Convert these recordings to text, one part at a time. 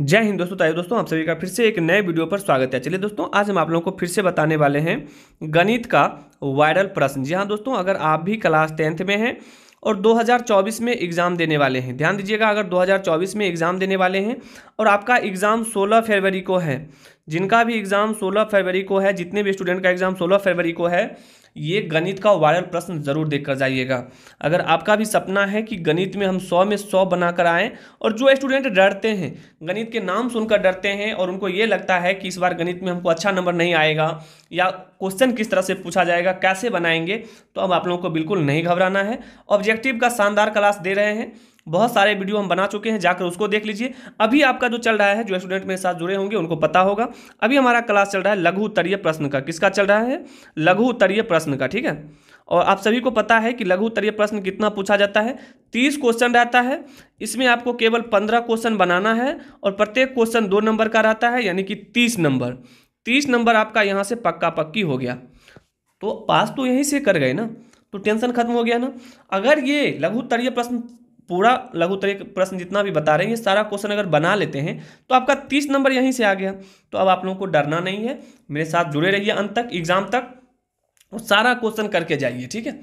जय हिंद दोस्तों ताइए दोस्तों आप सभी का फिर से एक नए वीडियो पर स्वागत है चलिए दोस्तों आज हम आप लोगों को फिर से बताने वाले हैं गणित का वायरल प्रश्न जी हाँ दोस्तों अगर आप भी क्लास टेंथ में हैं और 2024 में एग्ज़ाम देने वाले हैं ध्यान दीजिएगा अगर 2024 में एग्ज़ाम देने वाले हैं और आपका एग्ज़ाम 16 फरवरी को है जिनका भी एग्ज़ाम 16 फरवरी को है जितने भी स्टूडेंट का एग्ज़ाम 16 फरवरी को है ये गणित का वायरल प्रश्न जरूर देखकर जाइएगा अगर आपका भी सपना है कि गणित में हम सौ में सौ बनाकर आएँ और जो स्टूडेंट डरते हैं गणित के नाम सुनकर डरते हैं और उनको ये लगता है कि इस बार गणित में हमको अच्छा नंबर नहीं आएगा या क्वेश्चन किस तरह से पूछा जाएगा कैसे बनाएंगे तो अब आप लोगों को बिल्कुल नहीं घबराना है ऑब्जेक्टिव का शानदार क्लास दे रहे हैं बहुत सारे वीडियो हम बना चुके हैं जाकर उसको देख लीजिए अभी आपका जो चल रहा है जो स्टूडेंट मेरे साथ जुड़े होंगे उनको पता होगा अभी हमारा क्लास चल रहा है लघु उत्तरीय प्रश्न का किसका चल रहा है लघु उत्तरीय प्रश्न का ठीक है और आप सभी को पता है कि लघु उत्तरीय प्रश्न कितना पूछा जाता है तीस क्वेश्चन रहता है इसमें आपको केवल पंद्रह क्वेश्चन बनाना है और प्रत्येक क्वेश्चन दो नंबर का रहता है यानी कि तीस नंबर तीस नंबर आपका यहाँ से पक्का पक्की हो गया तो पास तो यहीं से कर गए ना तो टेंशन खत्म हो गया ना अगर ये लघु उत्तरीय प्रश्न पूरा लघु तरह प्रश्न जितना भी बता रहे हैं ये सारा क्वेश्चन अगर बना लेते हैं तो आपका तीस नंबर यहीं से आ गया तो अब आप लोगों को डरना नहीं है मेरे साथ जुड़े रहिए अंत तक एग्जाम तक और सारा क्वेश्चन करके जाइए ठीक है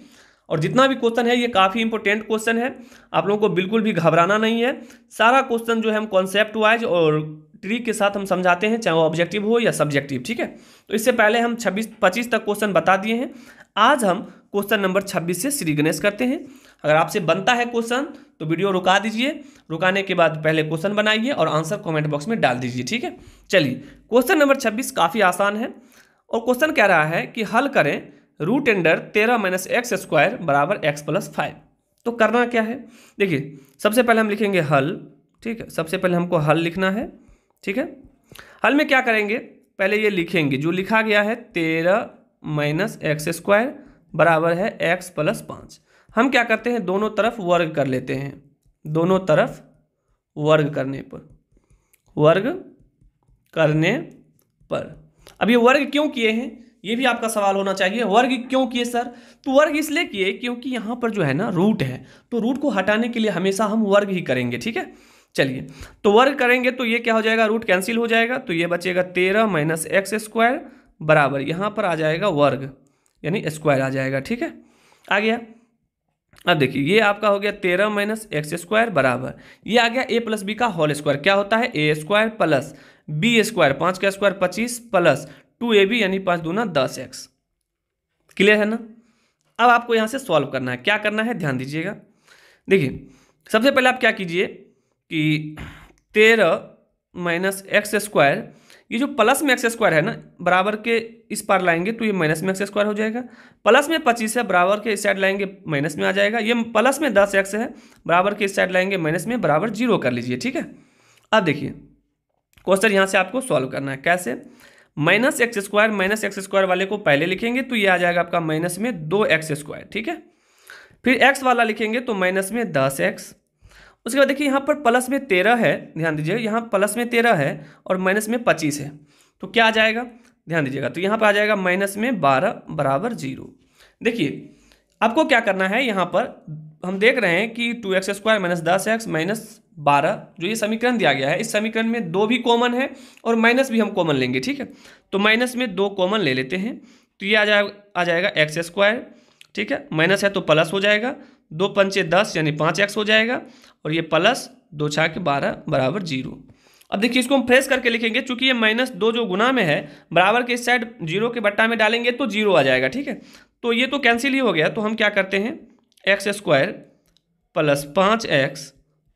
और जितना भी क्वेश्चन है ये काफ़ी इंपॉर्टेंट क्वेश्चन है आप लोगों को बिल्कुल भी घबराना नहीं है सारा क्वेश्चन जो है हम कॉन्सेप्ट वाइज और ट्रिक के साथ हम समझाते हैं चाहे वो ऑब्जेक्टिव हो या सब्जेक्टिव ठीक है तो इससे पहले हम 26 25 तक क्वेश्चन बता दिए हैं आज हम क्वेश्चन नंबर 26 से श्री गणेश करते हैं अगर आपसे बनता है क्वेश्चन तो वीडियो रुका दीजिए रुकाने के बाद पहले क्वेश्चन बनाइए और आंसर कमेंट बॉक्स में डाल दीजिए ठीक है चलिए क्वेश्चन नंबर छब्बीस काफ़ी आसान है और क्वेश्चन कह रहा है कि हल करें रूट एंडर तेरह माइनस एक्स स्क्वायर बराबर एक्स प्लस फाइव तो करना क्या है देखिए सबसे पहले हम लिखेंगे हल ठीक है सबसे पहले हमको हल लिखना है ठीक है हल में क्या करेंगे पहले ये लिखेंगे जो लिखा गया है तेरह माइनस एक्स स्क्वायर बराबर है एक्स प्लस पाँच हम क्या करते हैं दोनों तरफ वर्ग कर लेते हैं दोनों तरफ वर्ग करने पर वर्ग करने पर अब ये वर्ग क्यों किए हैं ये भी आपका सवाल होना चाहिए वर्ग क्यों किए सर तो वर्ग इसलिए किए क्योंकि यहाँ पर जो है ना रूट है तो रूट को हटाने के लिए हमेशा हम वर्ग ही करेंगे ठीक है चलिए तो वर्ग करेंगे तो ये क्या हो जाएगा रूट कैंसिल हो जाएगा तो ये बचेगा तेरह माइनस एक्स स्क्वायर बराबर यहाँ पर आ जाएगा वर्ग यानी स्क्वायर आ जाएगा ठीक है आ गया अब देखिए ये आपका हो गया तेरह माइनस एक्स स्क्वायर बराबर ये आ गया ए प्लस बी का होल स्क्वायर क्या होता है A square plus B square पाँच का स्क्वायर पच्चीस प्लस टू ए बी यानी पाँच दूना दस एक्स क्लियर है ना अब आपको यहाँ से सॉल्व करना है क्या करना है ध्यान दीजिएगा देखिए सबसे पहले आप क्या कीजिए कि तेरह माइनस एक्स स्क्वायर ये जो प्लस में एक्स स्क्वायर है ना बराबर के इस पार लाएंगे तो ये माइनस में एक्स स्क्वायर हो जाएगा प्लस में पच्चीस है बराबर के इस साइड लाएंगे माइनस में आ जाएगा ये प्लस में दस एक्स है बराबर के इस साइड लाएंगे माइनस में बराबर जीरो कर लीजिए ठीक है अब देखिए क्वेश्चन यहाँ से आपको सॉल्व करना है कैसे minus x square minus x square वाले को पहले लिखेंगे तो ये आ जाएगा आपका माइनस में दो एक्स स्क्वायर ठीक है फिर एक्स वाला लिखेंगे तो माइनस में दस एक्स उसके बाद देखिए यहाँ पर प्लस में तेरह है ध्यान दीजिए यहाँ प्लस में तेरह है और माइनस में पच्चीस है तो क्या आ जाएगा ध्यान दीजिएगा तो यहाँ पर आ जाएगा माइनस में बारह बराबर जीरो देखिए आपको क्या करना है यहाँ पर हम देख रहे हैं कि टू एक्स स्क्वायर माइनस दस एक्स माइनस बारह जो ये समीकरण दिया गया है इस समीकरण में दो भी कॉमन है और माइनस भी हम कॉमन लेंगे ठीक है तो माइनस में दो कॉमन ले लेते हैं तो ये आ जाएगा आ जाएगा एक्स स्क्वायर ठीक है माइनस है तो प्लस हो जाएगा दो पंचे दस यानी पाँच एक्स हो जाएगा और ये प्लस दो छा के बारह बराबर जीरो अब देखिए इसको हम फ्रेश करके लिखेंगे चूंकि ये माइनस दो जो गुना में है बराबर के इस साइड जीरो के बट्टा में डालेंगे तो जीरो आ जाएगा ठीक है तो ये तो कैंसिल ही हो गया तो हम क्या करते हैं एक्स स्क्वायर प्लस पाँच एक्स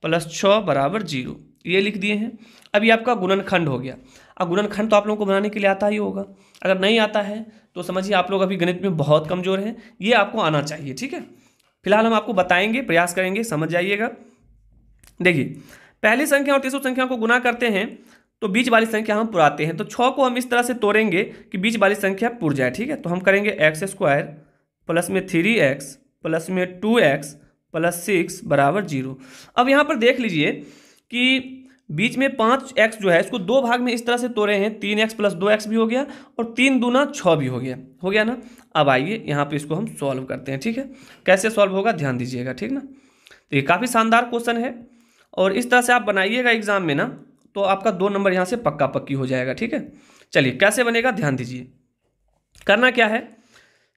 प्लस छः बराबर जीरो ये लिख दिए हैं अभी आपका गुणनखंड हो गया अब गुणनखंड तो आप लोगों को बनाने के लिए आता ही होगा अगर नहीं आता है तो समझिए आप लोग अभी गणित में बहुत कमज़ोर हैं ये आपको आना चाहिए ठीक है फिलहाल हम आपको बताएंगे प्रयास करेंगे समझ जाइएगा देखिए पहली संख्या और तीसरी संख्या को गुना करते हैं तो बीच वाली संख्या हम पुराते हैं तो छ को हम इस तरह से तोड़ेंगे कि बीच वाली संख्या पुर जाए ठीक है तो हम करेंगे एक्स स्क्वायर प्लस में थ्री एक्स प्लस में टू एक्स प्लस सिक्स बराबर जीरो अब यहाँ पर देख लीजिए कि बीच में पाँच एक्स जो है इसको दो भाग में इस तरह से तोड़े हैं तीन एक्स प्लस दो एक्स भी हो गया और तीन दूना छः भी हो गया हो गया ना अब आइए यहाँ पे इसको हम सॉल्व करते हैं ठीक है कैसे सॉल्व होगा ध्यान दीजिएगा ठीक ना तो ये काफ़ी शानदार क्वेश्चन है और इस तरह से आप बनाइएगा एग्जाम में ना तो आपका दो नंबर यहाँ से पक्का पक्की हो जाएगा ठीक है चलिए कैसे बनेगा ध्यान दीजिए करना क्या है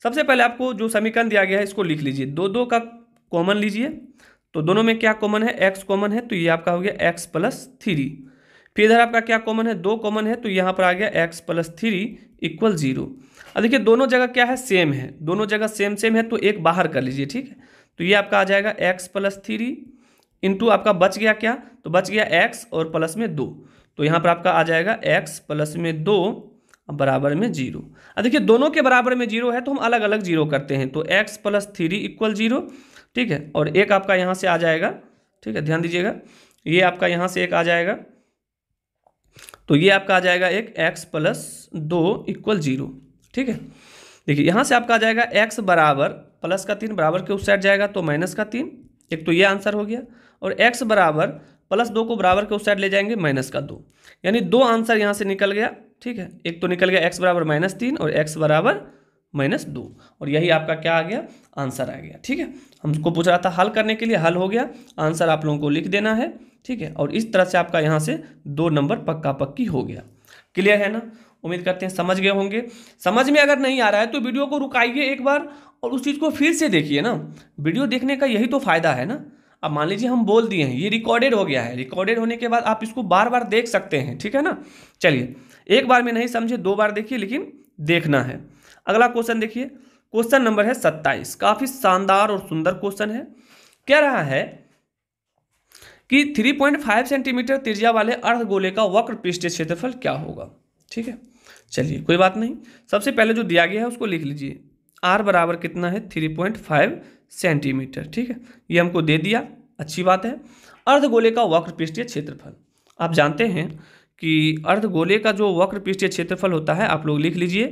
सबसे पहले आपको जो समीकरण दिया गया है इसको लिख लीजिए दो दो का कॉमन लीजिए तो दोनों में क्या कॉमन है एक्स कॉमन है तो ये आपका हो गया एक्स प्लस थ्री फिर इधर आपका क्या कॉमन है दो कॉमन है तो यहाँ पर आ गया x plus three equal zero अब देखिए दोनों जगह क्या है सेम है दोनों जगह सेम सेम है तो एक बाहर कर लीजिए ठीक है तो ये आपका आ जाएगा एक्स प्लस थ्री इंटू आपका बच गया क्या तो बच गया एक्स और प्लस में दो तो यहाँ पर आपका आ जाएगा एक्स प्लस में दो बराबर में जीरो अब देखिए दोनों के बराबर में जीरो है तो हम अलग अलग जीरो करते हैं तो x plus three equal zero ठीक है और एक आपका यहाँ से आ जाएगा ठीक है ध्यान दीजिएगा ये आपका यहाँ से एक आ जाएगा तो ये आपका आ जाएगा एक एक्स प्लस दो इक्वल जीरो ठीक है देखिए यहाँ से आपका आ जाएगा एक्स बराबर प्लस का तीन बराबर के उस साइड जाएगा तो माइनस का तीन एक तो ये आंसर हो गया और एक्स बराबर प्लस दो को बराबर के उस साइड ले जाएंगे माइनस का दो यानी दो आंसर यहाँ से निकल गया ठीक है एक तो निकल गया एक्स बराबर माइनस तीन और एक्स बराबर माइनस दो और यही आपका क्या आ गया आंसर आ गया ठीक है हमको पूछ रहा था हल करने के लिए हल हो गया आंसर आप लोगों को लिख देना है ठीक है और इस तरह से आपका यहाँ से दो नंबर पक्का पक्की हो गया क्लियर है ना उम्मीद करते हैं समझ गए होंगे समझ में अगर नहीं आ रहा है तो वीडियो को रुकाइए एक बार और उस चीज़ को फिर से देखिए ना वीडियो देखने का यही तो फ़ायदा है ना अब मान लीजिए हम बोल दिए हैं ये रिकॉर्डेड हो गया है रिकॉर्डेड होने के बाद आप इसको बार बार देख सकते हैं ठीक है ना चलिए एक बार में नहीं समझे दो बार देखिए लेकिन देखना है अगला क्वेश्चन देखिए क्वेश्चन नंबर है सत्ताईस काफी शानदार और सुंदर क्वेश्चन है क्या रहा है कि 3.5 सेंटीमीटर त्रिज्या वाले अर्ध गोले का वक्र पृष्ठीय क्षेत्रफल क्या होगा ठीक है चलिए कोई बात नहीं सबसे पहले जो दिया गया है उसको लिख लीजिए आर बराबर कितना है थ्री पॉइंट फाइव सेंटीमीटर ठीक है ये हमको दे दिया अच्छी बात है अर्ध गोले का वक्र पृष्ठीय क्षेत्रफल आप जानते हैं कि अर्ध गोले का जो वक्र पृष्ठीय क्षेत्रफल होता है आप लोग लिख लीजिए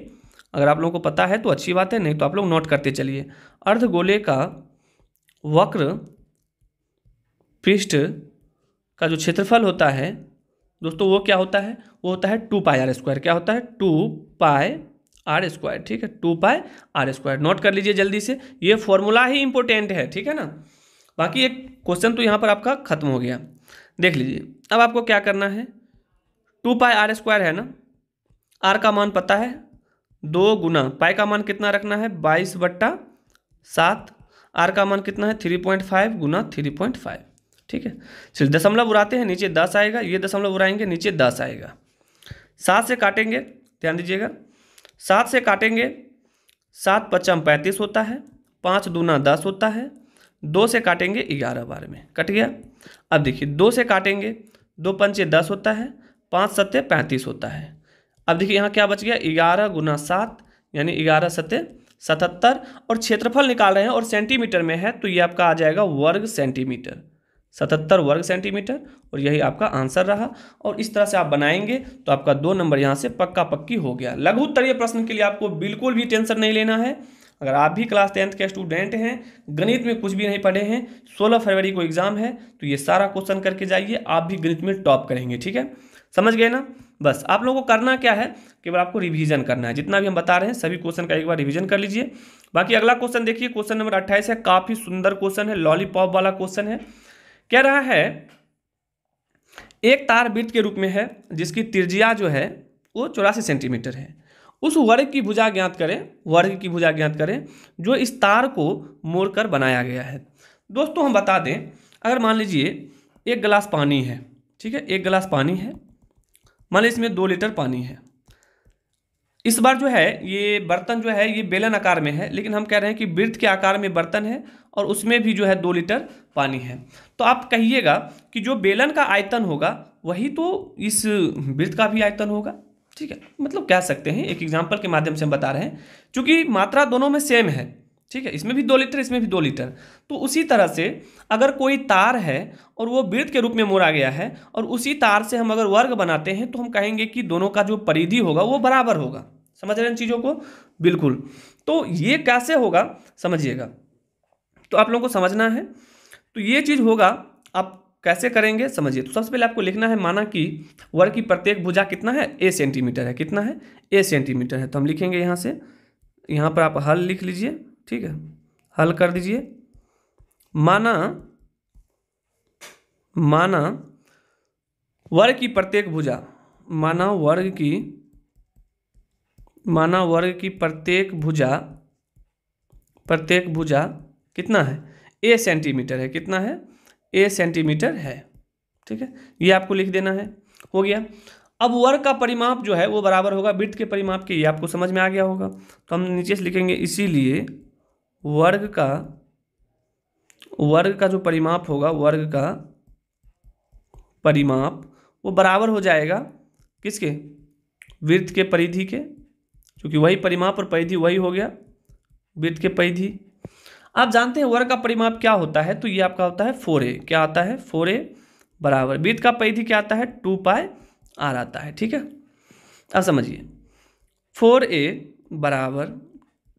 अगर आप लोगों को पता है तो अच्छी बात है नहीं तो आप लोग नोट करते चलिए अर्धगोले का वक्र पृष्ठ का जो क्षेत्रफल होता है दोस्तों वो क्या होता है वो होता है टू पाई आर स्क्वायर क्या होता है टू पाई आर स्क्वायर ठीक है two pi R square note कर लीजिए जल्दी से ये फॉर्मूला ही इंपॉर्टेंट है ठीक है ना बाकी एक क्वेश्चन तो यहाँ पर आपका खत्म हो गया देख लीजिए अब आपको क्या करना है टू पाई आर स्क्वायर है ना आर का मान पता है दो गुना पाई का मान कितना रखना है बाईस बट्टा सात आर का मान कितना है थ्री पॉइंट फाइव गुना थ्री पॉइंट फाइव ठीक है चलिए दशमलव उड़ाते हैं नीचे दस आएगा ये दशमलव उड़ाएंगे नीचे दस आएगा सात से काटेंगे ध्यान दीजिएगा सात से काटेंगे सात पचम पैंतीस होता है पाँच दूना दस होता है दो से काटेंगे ग्यारह बार में कट गया अब देखिए दो से काटेंगे दो पंचे दस होता है पाँच सत्य पैंतीस होता है अब देखिए यहाँ क्या बच गया ग्यारह गुना सात यानी ग्यारह सत्य सतहत्तर और क्षेत्रफल निकाल रहे हैं और सेंटीमीटर में है तो ये आपका आ जाएगा वर्ग सेंटीमीटर सतहत्तर वर्ग सेंटीमीटर और यही आपका आंसर रहा और इस तरह से आप बनाएंगे तो आपका दो नंबर यहाँ से पक्का पक्की हो गया लघु उत्तरीय प्रश्न के लिए आपको बिल्कुल भी टेंशन नहीं लेना है अगर आप भी क्लास टेंथ के स्टूडेंट हैं गणित में कुछ भी नहीं पढ़े हैं 16 फरवरी को एग्ज़ाम है तो ये सारा क्वेश्चन करके जाइए आप भी गणित में टॉप करेंगे ठीक है समझ गए ना बस आप लोगों को करना क्या है केवल आपको रिवीजन करना है जितना भी हम बता रहे हैं सभी क्वेश्चन का एक बार रिवीजन कर लीजिए बाकी अगला क्वेश्चन देखिए क्वेश्चन नंबर अट्ठाईस है काफ़ी सुंदर क्वेश्चन है लॉलीपॉप वाला क्वेश्चन है कह रहा है एक तार वृत्त के रूप में है जिसकी त्रिज्या जो है वो चौरासी सेंटीमीटर है उस वर्ग की भुजा ज्ञात करें वर्ग की भुजा ज्ञात करें जो इस तार को मोड़कर बनाया गया है दोस्तों हम बता दें अगर मान लीजिए एक गिलास पानी है ठीक है एक गिलास पानी है मान लो इसमें दो लीटर पानी है इस बार जो है ये बर्तन जो है ये बेलन आकार में है लेकिन हम कह रहे हैं कि वृत्त के आकार में बर्तन है और उसमें भी जो है दो लीटर पानी है तो आप कहिएगा कि जो बेलन का आयतन होगा वही तो इस वृत्त का भी आयतन होगा ठीक है मतलब कह सकते हैं एक एग्जाम्पल के माध्यम से हम बता रहे हैं क्योंकि मात्रा दोनों में सेम है ठीक है इसमें भी दो लीटर इसमें भी दो लीटर तो उसी तरह से अगर कोई तार है और वो वृत्त के रूप में मोड़ा गया है और उसी तार से हम अगर वर्ग बनाते हैं तो हम कहेंगे कि दोनों का जो परिधि होगा वो बराबर होगा समझ रहे हैं चीज़ों को बिल्कुल तो ये कैसे होगा समझिएगा तो आप लोगों को समझना है तो ये चीज़ होगा आप कैसे करेंगे समझिए तो सबसे पहले आपको लिखना है माना कि वर्ग की प्रत्येक भुजा कितना है ए सेंटीमीटर है कितना है ए सेंटीमीटर है तो हम लिखेंगे यहाँ से यहाँ पर आप हल लिख लीजिए ठीक है हल कर दीजिए माना माना वर्ग की प्रत्येक भुजा माना वर्ग की माना वर्ग की प्रत्येक भुजा प्रत्येक भुजा कितना है ए सेंटीमीटर है कितना है ए सेंटीमीटर है ठीक है ये आपको लिख देना है हो गया अब वर्ग का परिमाप जो है वो बराबर होगा बिट के परिमाप के ये आपको समझ में आ गया होगा तो हम नीचे से लिखेंगे इसीलिए वर्ग का वर्ग का जो परिमाप होगा वर्ग का परिमाप वो बराबर हो जाएगा किसके वृत्त के परिधि के क्योंकि वही परिमाप और परिधि वही हो गया वृत्त के परिधि आप जानते हैं वर्ग का परिमाप क्या होता है तो ये आपका होता है फोर ए क्या आता है फोर ए बराबर वृत्त का परिधि क्या आता है टू पाए आर आता है ठीक है अब समझिए फोर ए बराबर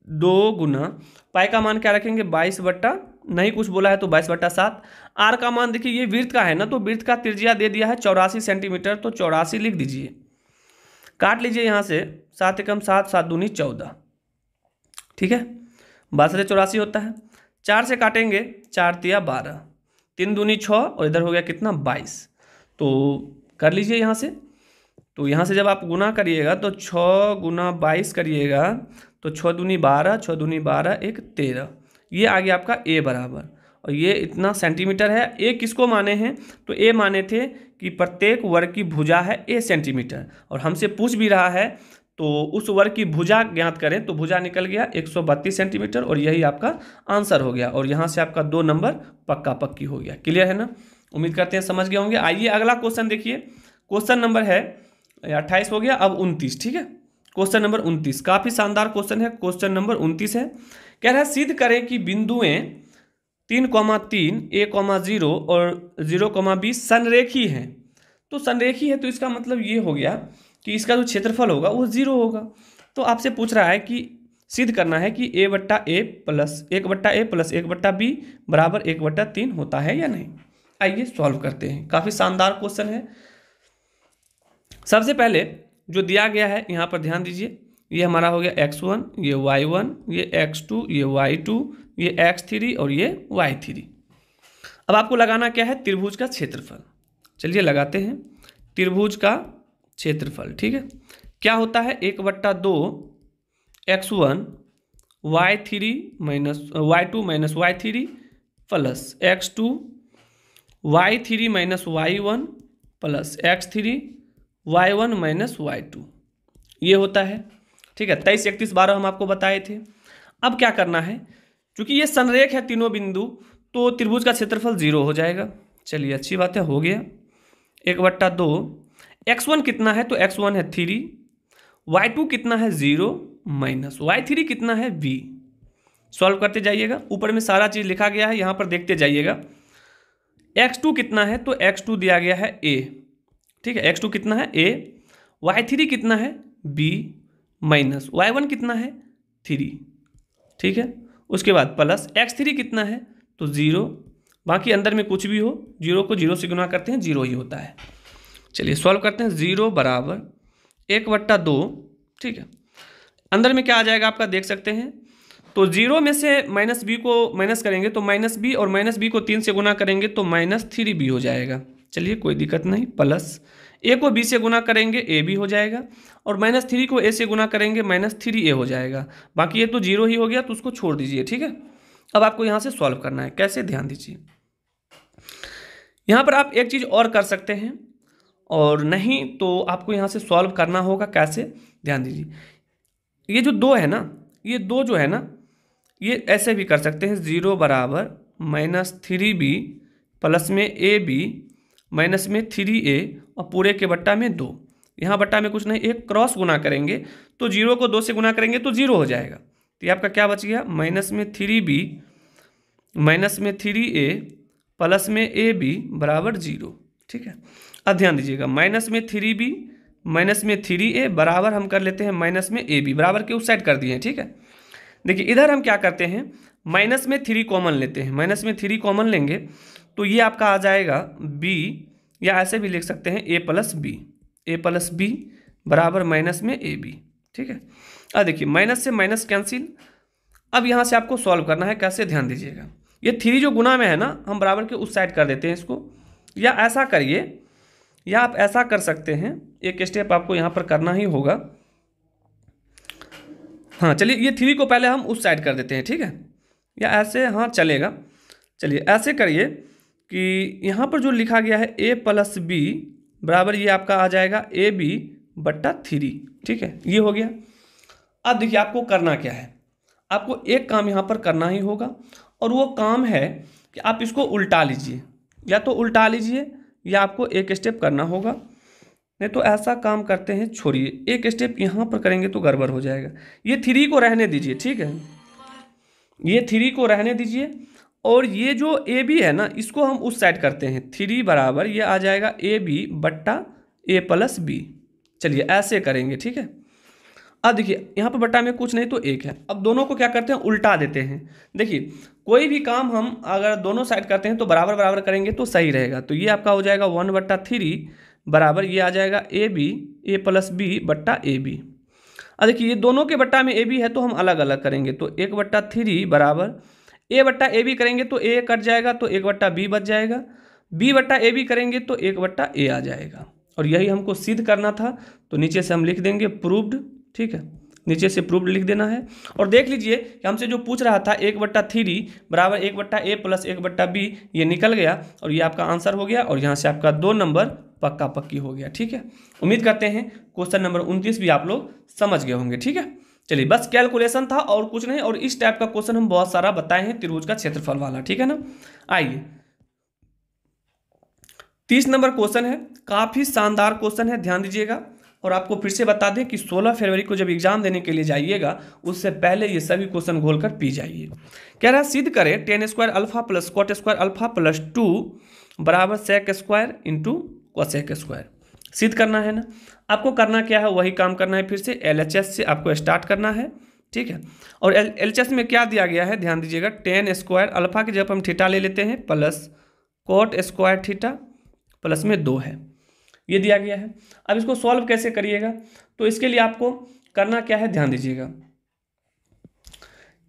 दो गुना पाई का मान क्या रखेंगे बाईस बट्टा नहीं कुछ बोला है तो बाईस बट्टा सात आर का मान देखिए ये वृत्त का है ना तो वृत्त का त्रिज्या दे दिया है चौरासी सेंटीमीटर तो चौरासी लिख दीजिए काट लीजिए यहाँ से सात एकम सात सात दूनी चौदह ठीक है बासठ से चौरासी होता है चार से काटेंगे चार तिया बारह तीन दूनी छः और इधर हो गया कितना बाईस तो कर लीजिए यहाँ से तो यहाँ से जब आप गुना करिएगा तो छः गुना बाईस करिएगा तो छः दूनी बारह छः दूनी बारह एक तेरह ये आ गया आपका ए बराबर और ये इतना सेंटीमीटर है ए किसको माने हैं तो ए माने थे कि प्रत्येक वर्ग की भुजा है ए सेंटीमीटर और हमसे पूछ भी रहा है तो उस वर्ग की भुजा ज्ञात करें तो भुजा निकल गया बत्तीस सेंटीमीटर और यही आपका आंसर हो गया और यहाँ से आपका दो नंबर पक्का पक्की हो गया क्लियर है ना उम्मीद करते हैं समझ गए होंगे आइए अगला क्वेश्चन देखिए क्वेश्चन नंबर है अट्ठाईस हो गया अब उनतीस ठीक है क्वेश्चन नंबर उनतीस काफी शानदार क्वेश्चन है क्वेश्चन नंबर उन्तीस है कह रहा है सिद्ध करें कि बिंदुएं तीन कौमा तीन ए कौमा जीरो और जीरो कौमा बीस संरेखी है तो संरेखी है तो इसका मतलब ये हो गया कि इसका जो क्षेत्रफल होगा वो जीरो होगा तो आपसे पूछ रहा है कि सिद्ध करना है कि ए बट्टा ए प्लस एक बट्टा ए प्लस एक बट्टा बी बराबर एक बट्टा तीन होता है या नहीं आइए सॉल्व करते हैं काफ़ी शानदार क्वेश्चन है सबसे पहले जो दिया गया है यहाँ पर ध्यान दीजिए ये हमारा हो गया एक्स वन ये वाई वन ये एक्स टू ये वाई टू ये एक्स थ्री और ये वाई थ्री अब आपको लगाना क्या है त्रिभुज का क्षेत्रफल चलिए लगाते हैं त्रिभुज का क्षेत्रफल ठीक है क्या होता है एक बट्टा दो x one Y three minus Y two minus Y three plus x two Y three minus Y one plus x three Y one minus Y two ये होता है ठीक है तेईस इकतीस बारह हम आपको बताए थे अब क्या करना है क्योंकि ये संरेख है तीनों बिंदु तो त्रिभुज का क्षेत्रफल जीरो हो जाएगा चलिए अच्छी बात है हो गया एक बट्टा दो एक्स वन कितना है तो एक्स वन है थ्री वाई टू कितना है जीरो माइनस वाई थ्री कितना है बी सॉल्व करते जाइएगा ऊपर में सारा चीज़ लिखा गया है यहाँ पर देखते जाइएगा एक्स टू कितना है तो एक्स टू दिया गया है ए ठीक है एक्स टू कितना है ए वाई थ्री कितना है बी माइनस वाई वन कितना है थ्री ठीक है उसके बाद प्लस एक्स थ्री कितना है तो ज़ीरो बाकी अंदर में कुछ भी हो जीरो को जीरो से गुना करते हैं जीरो ही होता है चलिए सॉल्व करते हैं ज़ीरो बराबर एक वट्टा दो ठीक है अंदर में क्या आ जाएगा आपका देख सकते हैं तो जीरो में से माइनस बी को माइनस करेंगे तो माइनस बी और माइनस बी को तीन से गुना करेंगे तो माइनस थ्री बी हो जाएगा चलिए कोई दिक्कत नहीं प्लस ए को बी से गुना करेंगे ए बी हो जाएगा और माइनस थ्री को ए से गुना करेंगे माइनस थ्री ए हो जाएगा बाकी ये तो जीरो ही हो गया तो उसको छोड़ दीजिए ठीक है अब आपको यहाँ से सॉल्व करना है कैसे ध्यान दीजिए यहाँ पर आप एक चीज़ और कर सकते हैं और नहीं तो आपको यहाँ से सॉल्व करना होगा कैसे ध्यान दीजिए ये जो दो है ना ये दो जो है ना ये ऐसे भी कर सकते हैं ज़ीरो बराबर माइनस थ्री बी प्लस में ए बी माइनस में थ्री ए और पूरे के बट्टा में दो यहाँ बट्टा में कुछ नहीं एक क्रॉस गुना करेंगे तो जीरो को दो से गुना करेंगे तो जीरो हो जाएगा तो ये आपका क्या बच गया माइनस में थ्री बी माइनस में थ्री ए प्लस में ए बी बराबर जीरो ठीक है अब ध्यान दीजिएगा माइनस में थ्री बी माइनस में थ्री ए बराबर हम कर लेते हैं माइनस में ए बी बराबर के उस साइड कर दिए हैं ठीक है देखिए इधर हम क्या करते हैं माइनस में थ्री कॉमन लेते हैं माइनस में थ्री कॉमन लेंगे तो ये आपका आ जाएगा बी या ऐसे भी लिख सकते हैं A plus B A plus B बराबर माइनस में ए बी ठीक है अब देखिए माइनस से माइनस कैंसिल अब यहाँ से आपको सॉल्व करना है कैसे ध्यान दीजिएगा ये थ्री जो गुना में है ना हम बराबर के उस साइड कर देते हैं इसको या ऐसा करिए या आप ऐसा कर सकते हैं एक स्टेप आपको यहाँ पर करना ही होगा हाँ चलिए ये थ्री को पहले हम उस साइड कर देते हैं ठीक है या ऐसे हाँ चलेगा चलिए ऐसे करिए कि यहाँ पर जो लिखा गया है ए प्लस बी बराबर ये आपका आ जाएगा ए बी बट्टा थ्री ठीक है ये हो गया अब देखिए आपको करना क्या है आपको एक काम यहाँ पर करना ही होगा और वो काम है कि आप इसको उल्टा लीजिए या तो उल्टा लीजिए या आपको एक स्टेप करना होगा नहीं तो ऐसा काम करते हैं छोड़िए एक स्टेप यहाँ पर करेंगे तो गड़बड़ हो जाएगा ये थ्री को रहने दीजिए ठीक है ये थ्री को रहने दीजिए और ये जो ए बी है ना इसको हम उस साइड करते हैं थ्री बराबर ये आ जाएगा ए बी बट्टा ए प्लस बी चलिए ऐसे करेंगे ठीक है अब देखिए यहाँ पर बट्टा में कुछ नहीं तो एक है अब दोनों को क्या करते हैं उल्टा देते हैं देखिए कोई भी काम हम अगर दोनों साइड करते हैं तो बराबर बराबर करेंगे तो सही रहेगा तो ये आपका हो जाएगा वन बट्टा थ्री बराबर ये आ जाएगा A B A plus B बट्टा ए बी अब देखिए ये दोनों के बट्टा में ए बी है तो हम अलग अलग करेंगे तो एक बट्टा थ्री बराबर ए बट्टा ए भी करेंगे तो ए कट जाएगा तो एक बट्टा बी बच जाएगा बी बट्टा ए भी करेंगे तो एक बट्टा ए आ जाएगा और यही हमको सिद्ध करना था तो नीचे से हम लिख देंगे प्रूव्ड ठीक है नीचे से प्रूव्ड लिख देना है और देख लीजिए कि हमसे जो पूछ रहा था एक बट्टा थ्री बराबर एक बट्टा ए प्लस एक बट्टा बी ये निकल गया और ये आपका आंसर हो गया और यहाँ से आपका दो नंबर पक्का पक्की हो गया ठीक है उम्मीद करते हैं क्वेश्चन नंबर उनतीस भी आप लोग समझ गए होंगे ठीक है चलिए बस कैलकुलेशन था और कुछ नहीं और इस टाइप का क्वेश्चन हम बहुत सारा बताए हैं त्रिभुज का क्षेत्रफल वाला ठीक है ना आइए तीस नंबर क्वेश्चन है काफ़ी शानदार क्वेश्चन है ध्यान दीजिएगा और आपको फिर से बता दें कि 16 फरवरी को जब एग्जाम देने के लिए जाइएगा उससे पहले ये सभी क्वेश्चन घोल कर पी जाइए कह रहा है सिद्ध करें tan square alpha plus cot square alpha plus two बराबर sec square into cosec square सिद्ध करना है ना आपको करना क्या है वही काम करना है फिर से एल से आपको स्टार्ट करना है ठीक है और एल में क्या दिया गया है ध्यान दीजिएगा टेन स्क्वायर अल्फा की जब हम ठीठा ले लेते हैं plus cot square theta plus में दो है ये दिया गया है अब इसको सॉल्व कैसे करिएगा तो इसके लिए आपको करना क्या है ध्यान दीजिएगा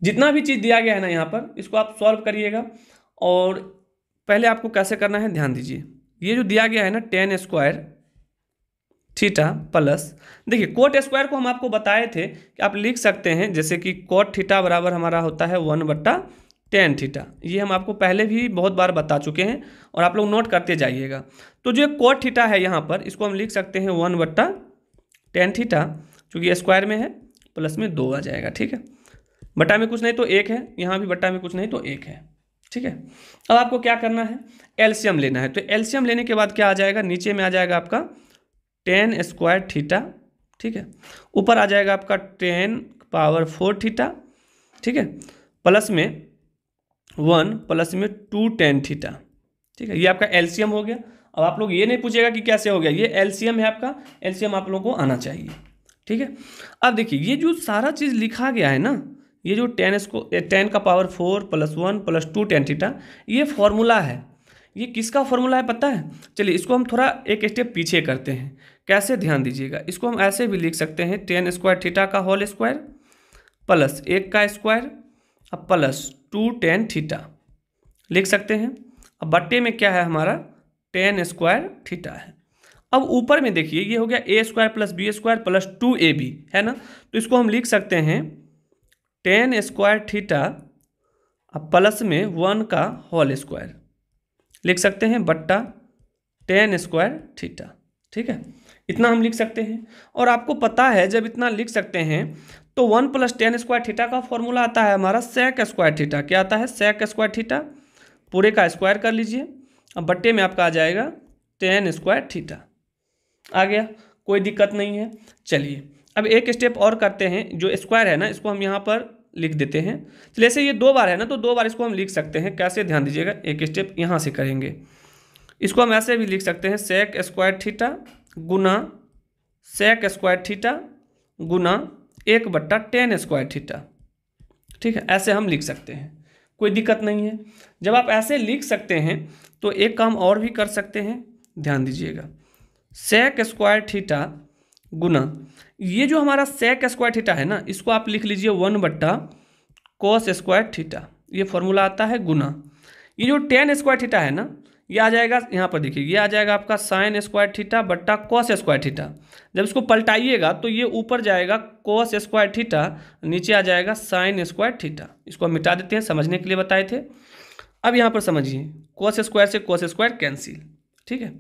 जितना भी चीज़ दिया गया है ना यहाँ पर इसको आप सॉल्व करिएगा और पहले आपको कैसे करना है ध्यान दीजिए ये जो दिया गया है ना टेन स्क्वायर थीटा प्लस देखिए कोट स्क्वायर को हम आपको बताए थे कि आप लिख सकते हैं जैसे कि कोट थीटा बराबर हमारा होता है वन बट्टा टेन थीटा ये हम आपको पहले भी बहुत बार बता चुके हैं और आप लोग नोट करते जाइएगा तो जो कोट थीटा है यहाँ पर इसको हम लिख सकते हैं वन बट्टा टेन थीटा चूँकि स्क्वायर में है प्लस में दो आ जाएगा ठीक है बट्टा में कुछ नहीं तो एक है यहाँ भी बट्टा में कुछ नहीं तो एक है ठीक है अब आपको क्या करना है एल्शियम लेना है तो एल्शियम लेने के बाद क्या आ जाएगा नीचे में आ जाएगा आपका टेन स्क्वायर थीटा ठीक है ऊपर आ जाएगा आपका टेन पावर फोर थीटा ठीक है प्लस में वन प्लस में टू टेन थीटा ठीक है ये आपका एलसीएम हो गया अब आप लोग ये नहीं पूछेगा कि कैसे हो गया ये एलसीएम है आपका एलसीएम आप लोगों को आना चाहिए ठीक है अब देखिए ये जो सारा चीज़ लिखा गया है ना ये जो टेन इसको टेन का power four plus one plus two tan theta ये फॉर्मूला है ये किसका फॉर्मूला है पता है चलिए इसको हम थोड़ा एक स्टेप पीछे करते हैं कैसे ध्यान दीजिएगा इसको हम ऐसे भी लिख सकते हैं टेन स्क्वायर थीटा का होल स्क्वायर प्लस एक का स्क्वायर अब प्लस टू टेन थीटा लिख सकते हैं अब बट्टे में क्या है हमारा टेन स्क्वायर थीटा है अब ऊपर में देखिए ये हो गया A square plus B square plus two A B है ना तो इसको हम लिख सकते हैं टेन स्क्वायर थीटा अब प्लस में वन का होल स्क्वायर लिख सकते हैं बट्टा टेन स्क्वायर थीटा ठीक है इतना हम लिख सकते हैं और आपको पता है जब इतना लिख सकते हैं तो one plus tan square theta का फॉर्मूला आता है हमारा सेक स्क्वायर थीटा क्या आता है सेक स्क्वायर थीटा पूरे का स्क्वायर कर लीजिए अब बट्टे में आपका आ जाएगा टेन स्क्वायर थीटा आ गया कोई दिक्कत नहीं है चलिए अब एक स्टेप और करते हैं जो स्क्वायर है ना इसको हम यहाँ पर लिख देते हैं तो जैसे ये दो बार है ना तो दो बार इसको हम लिख सकते हैं कैसे ध्यान दीजिएगा एक स्टेप यहाँ से करेंगे इसको हम ऐसे भी लिख सकते हैं सेक स्क्वायर थीटा गुना सेक स्क्वायर थीटा गुना एक बट्टा टेन स्क्वायर थीटा ठीक है ऐसे हम लिख सकते हैं कोई दिक्कत नहीं है जब आप ऐसे लिख सकते हैं तो एक काम और भी कर सकते हैं ध्यान दीजिएगा सेक स्क्वायर थीटा गुना ये जो हमारा सेक स्क्वायर थीटा है ना इसको आप लिख लीजिए वन बट्टा कॉस स्क्वायर थीटा ये फॉर्मूला आता है गुना ये जो टेन स्क्वायर थीटा है ना ये आ जाएगा यहाँ पर देखिए ये आ जाएगा आपका साइन स्क्वायर थीटा बट्टा कॉस स्क्वायर थीटा जब इसको पलटाइएगा तो ये ऊपर जाएगा कॉस स्क्वायर थीटा नीचे आ जाएगा साइन स्क्वायर थीटा इसको हम मिटा देते हैं समझने के लिए बताए थे अब यहाँ पर समझिए कॉस स्क्वायर से कॉस स्क्वायर कैंसिल ठीक है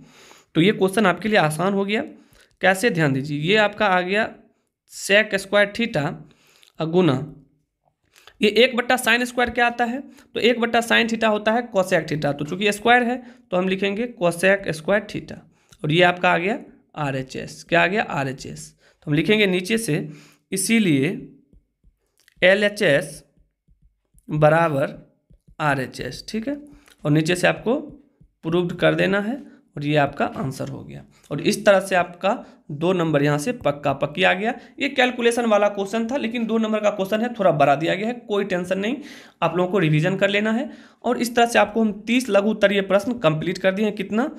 तो ये क्वेश्चन आपके लिए आसान हो गया कैसे ध्यान दीजिए ये आपका आ गया सेक स्क्वायर थीटा गुना ये एक बट्टा साइन स्क्वायर क्या आता है तो एक बट्टा साइन थीटा होता है कोसेक थीटा तो चूंकि स्क्वायर है तो हम लिखेंगे कोसेक स्क्वायर थीटा और ये आपका आ गया आर एच एस क्या आ गया आर एच एस तो हम लिखेंगे नीचे से इसीलिए एल एच एस बराबर आर एच एस ठीक है और नीचे से आपको प्रूव्ड कर देना है और ये आपका आंसर हो गया और इस तरह से आपका दो नंबर यहाँ से पक्का पक्की आ गया ये कैलकुलेशन वाला क्वेश्चन था लेकिन दो नंबर का क्वेश्चन है थोड़ा बड़ा दिया गया है कोई टेंशन नहीं आप लोगों को रिवीजन कर लेना है और इस तरह से आपको हम तीस लघु उत्तरीय प्रश्न कंप्लीट कर दिए हैं कितना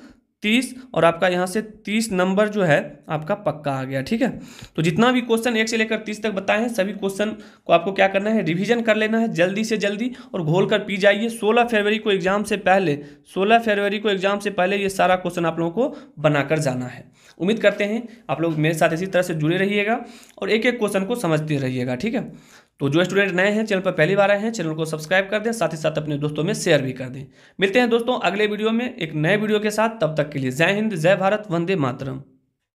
तीस और आपका यहाँ से तीस नंबर जो है आपका पक्का आ गया ठीक है तो जितना भी क्वेश्चन एक से लेकर तीस तक बताए हैं सभी क्वेश्चन को आपको क्या करना है रिवीजन कर लेना है जल्दी से जल्दी और घोल कर पी जाइए सोलह फरवरी को एग्जाम से पहले सोलह फरवरी को एग्जाम से पहले ये सारा क्वेश्चन आप लोगों को बनाकर जाना है उम्मीद करते हैं आप लोग मेरे साथ इसी तरह से जुड़े रहिएगा और एक एक क्वेश्चन को समझते रहिएगा ठीक है तो जो स्टूडेंट नए हैं चैनल पर पहली बार आए हैं चैनल को सब्सक्राइब कर दें साथ ही साथ अपने दोस्तों में शेयर भी कर दें मिलते हैं दोस्तों अगले वीडियो में एक नए वीडियो के साथ तब तक के लिए जय हिंद जय भारत वंदे मातरम